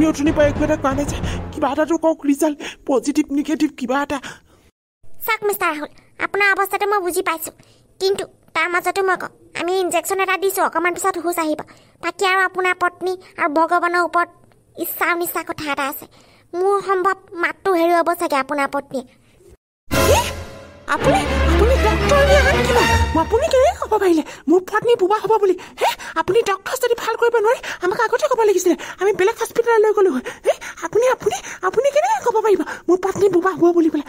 আপুনি অথনি পৰা একো এটা কোৱা কিবা এটাতো কওক ৰিজাল্ট পজিটিভ নিগেটিভ কিবা এটা চাওক মিষ্টাৰ ৰাহুল আপোনাৰ অৱস্থাটো মই বুজি পাইছোঁ কিন্তু তাৰ মাজতে মই কওঁ আমি ইনজেকশ্যন এটা দিছোঁ অকণমান পিছত হুচ আহিব বাকী আৰু আপোনাৰ পত্নী আৰু ভগৱানৰ ওপৰত ইচ্ছা নিচ্ছা কথা এটা আছে মোৰ সম্ভৱ মাতটো হেৰুৱাব চাগে আপোনাৰ পত্নীয়ে আপুনি আপুনি ডক্টৰ নে আন কিবা মই আপুনি কেনেকৈ ক'ব পাৰিলে মোৰ পত্নী বোবা হ'ব বুলি হে আপুনি ডক্টৰ যদি ভাল কৰিব নোৱাৰে আমাক আগতে ক'ব লাগিছিলে আমি বেলেগ হস্পিটেললৈ গ'লোঁ হয় হে আপুনি আপুনি আপুনি কেনেকৈ ক'ব পাৰিব মোৰ পত্নী বোবা হ'ব বুলি পেলাই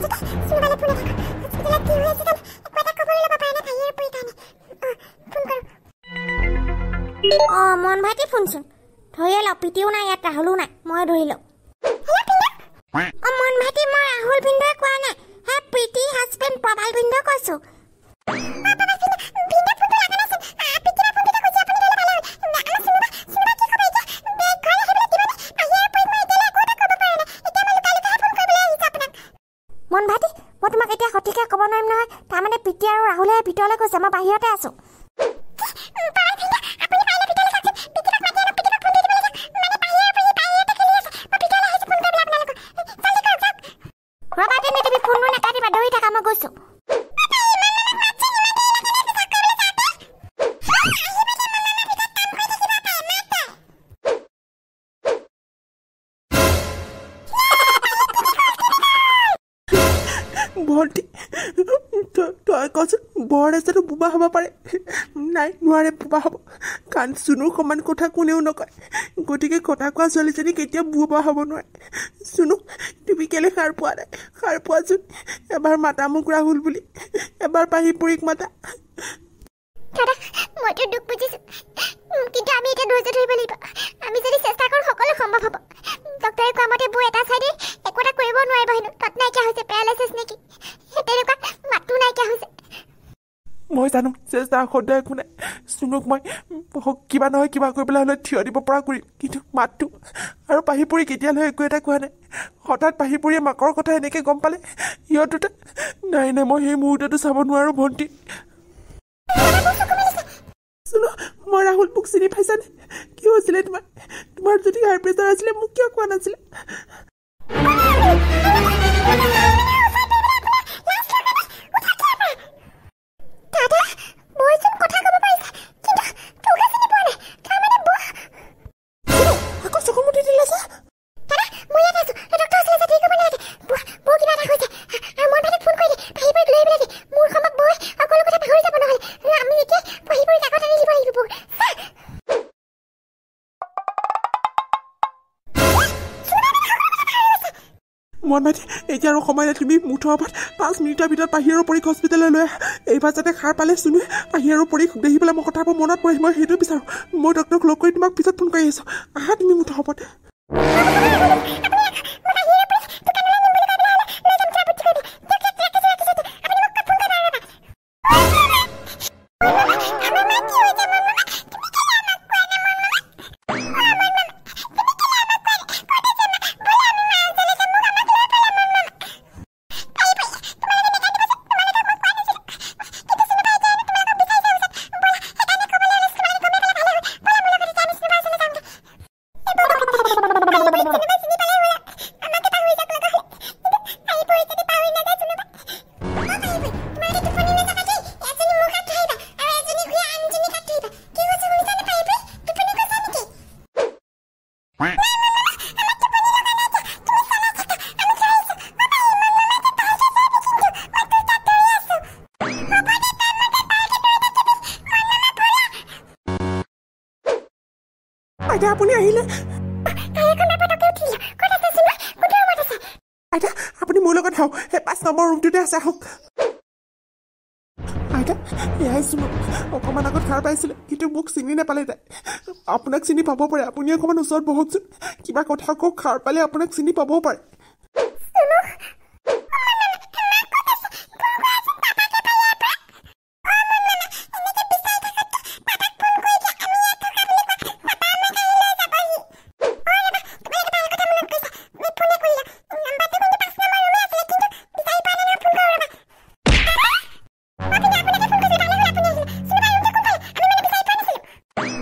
가지가 순간을 보내는 것. 이렇게 유해 시간 앞마다 거불러봐 봐야 다이를 보이다니. 어, 분글. 어, 뭔 말이 푼신. 더 열어 비디오나 했다 하루나 뭐 하루 일로. মন ভাইটি মই তোমাক এতিয়া সঠিকে ক'ব নোৱাৰিম নহয় তাৰমানে প্ৰীতি আৰু ৰাহুলে ভিতৰলৈ গৈছে মই বাহিৰতে আছোঁ ৰবা দিন ফোনবোৰ নাকাটিবা দৌৰি থাকা মই গৈছোঁ ভণ্টি তই কচোন বৰ এজনো বোবা হ'ব পাৰে নাই নোৱাৰে বোবা হ'ব কাৰণ চুনু সমান কথা কোনেও নকয় গতিকে কথা কোৱা ছোৱালীজনী কেতিয়াও বোবা হ'ব নোৱাৰে চুনু তুমি কেলৈ সাৰ পোৱা নাই সাৰ পোৱাচোন এবাৰ মাতা মোক ৰাহুল বুলি এবাৰ পাহি পৰিক মাতা দাদা মই তোৰ দুখ বুজিছোঁ কিন্তু আমি এতিয়া ধৈৰ্য ধৰিব লাগিব আমি যদি চেষ্টা কৰোঁ সকলো সম্ভৱ হ'ব ডক্টৰে কোৱা মতে বৌ এটা চাইডে একো এটা কৰিব নোৱাৰিব হেনো তাত নাইকিয়া হৈছে পেৰালাইচিছ নেকি সেই তেনেকুৱা মাতটো নাইকিয়া হৈছে মই জানো চেষ্টা সদায় একো নাই চুঙুক মই কিবা নহয় কিবা কৰিবলৈ হ'লে থিয় দিব পৰা কৰিম কিন্তু মাতটো আৰু পাহিপুৰি কেতিয়ালৈ একো এটা কোৱা নাই হঠাৎ পাহিপুৰিয়ে মাকৰ কথা এনেকৈ গম পালে সিহঁতো নাই নাই মই সেই মুহূৰ্ততো চাব নোৱাৰোঁ ভণ্টি শুনো মই ৰাহুল মোক চিনি পাইছানে কি হৈছিলে তোমাৰ তোমাৰ যদি হাই প্ৰেচাৰ আছিলে মোক কিয় কোৱা নাছিলে মন মাতে এতিয়া আৰু সময় নাই তুমি মুঠ ওপৰত পাঁচ মিনিটৰ ভিতৰত পাহি আৰু পৰীক্ষ হস্পিটেললৈ লৈ আহা এইবাৰ যাতে সাৰ পালে চুনুৱে পাহি আৰু পৰীক্ষ দেখি পেলাই মই কথাবোৰ মনত পৰে মই সেইটো বিচাৰোঁ মই ডক্টৰক লগ কৰি তোমাক পিছত ফোন কৰি আছোঁ আহা তুমি মুঠৰ ওপৰত আইতা আপুনি আহিলে আইতা আপুনি মোৰ লগত আহক সেই পাঁচ নম্বৰ ৰুমটোতে আছে আহক আইতা এয়াইছো অকণমান আগত সাৰ পাইছিলে কিন্তু মোক চিনি নাপালে তাই আপোনাক চিনি পাব পাৰে আপুনি অকণমান ওচৰত বহকচোন কিবা কথা কওক সাৰ পালে আপোনাক চিনি পাবও পাৰে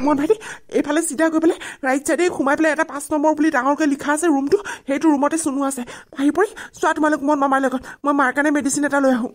মন ভাগি এইফালে চিধা গৈ পেলাই ৰাইট চাইডে সোমাই পেলাই এটা পাঁচ নম্বৰ বুলি ডাঙৰকৈ লিখা আছে ৰুমটো সেইটো ৰুমতে চুনো আছে আহি পৰি চোৱা তোমালোক মন মামাৰ লগত মই মাৰ কাৰণে মেডিচিন এটা লৈ আহোঁ